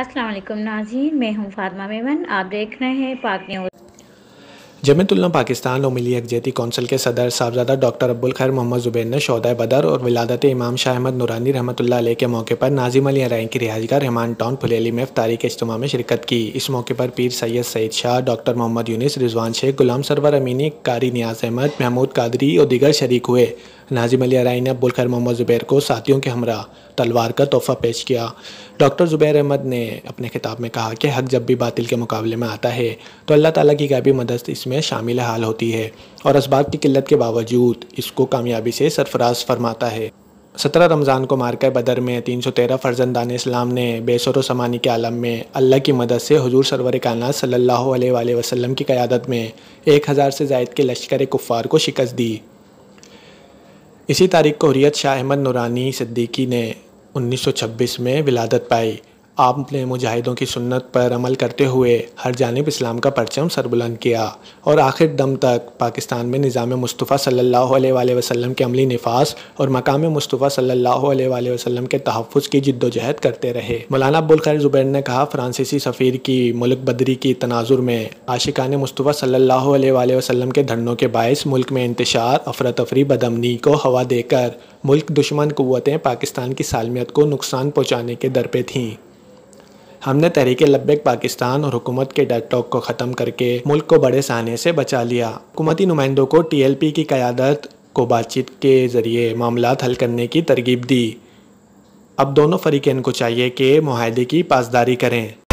असलम नाजीन मैं हूँ फातमा मेमन आप देख रहे हैं पाक न्यूज़ जमतुल्ला पाकिस्तान और मिली यकजहती कौंसिल के सदर साहबजादा डॉक्टर अब्बुल खैर मोहम्मद जुबैर ने शौदा बदर और विलादत इमाम शाह अहमद नूरानी रहमत के मौके पर नाजिम अली अरैन की रिहाई का रहमान टाउन फुलेली में अफ्तारी के इज्तम में शिरकत की इस मौके पर पीर सैयद सैद शाह डॉक्टर मोहम्मद यूनिस रिजवान शेख गुलाम सरवर अमीनी कारी नियाज अहमद महमूद कादरी और दीगर शरीक हुए नाजिम अली आरई ने अब्बुल खैर मोहम्मद ज़ुबैर को साथियों के हमरा तलवार का तोहफ़ा पेश किया डॉक्टर ज़ुबैर अहमद ने अपने खिताब में कहा कि हक जब भी बातिल के मुकाबले में आता है तो अल्लाह ताला की गायबी मदद इसमें शामिल हाल होती है और इसबाब की किल्लत के बावजूद इसको कामयाबी से सरफराज फरमाता है सत्रह रमज़ान को मारकर बदर में तीन सौ तेरह फ़र्जंदान इस्लाम ने बेसर समानी के आलम में अल्लाह की मदद से हजूर सरवर काना सल्ला वसलम की क़्यादत में एक हज़ार से जायद के लश्कर कुफ़ार को शिकस्त दी इसी तारीख को हरियत शाह अहमद नूरानी सिद्दीकी ने 1926 में विलादत पाई आपने मुजाहिदों की सुन्नत पर अमल करते हुए हर जानब इस्लाम का परचम सरबुलंद किया और आखिर दम तक पाकिस्तान में निज़ाम मुस्तफ़ा सल्ला वसम के अमली नफाज और मकाम मुस्तफ़ा सल्ला वसम के तहफ़ की जद्दोजहद करते रहे मौलाना अबुलखैर ज़ुबैर ने कहा फ्रांसीसी सफ़ीर की मुल्क बदरी की तनाजुर में आशिकान मुस्तफ़ा सल्ला वसम के धरनों के बायस मुल्क में इंतशार अफरा तफरी बदमनी को हवा देकर मुल्क दुश्मन क़वतें पाकिस्तान की सालमियत को नुकसान पहुँचाने के दर पे थीं हमने तहरीक लब्बे पाकिस्तान और हुकूमत के डर टॉक को ख़त्म करके मुल्क को बड़े सहने से बचा लिया हुकूमती नुमाइंदों को टी एल पी की क़्यादत को बातचीत के ज़रिए मामला हल करने की तरगीब दी अब दोनों फरीकन को चाहिए कि माहदे की पासदारी करें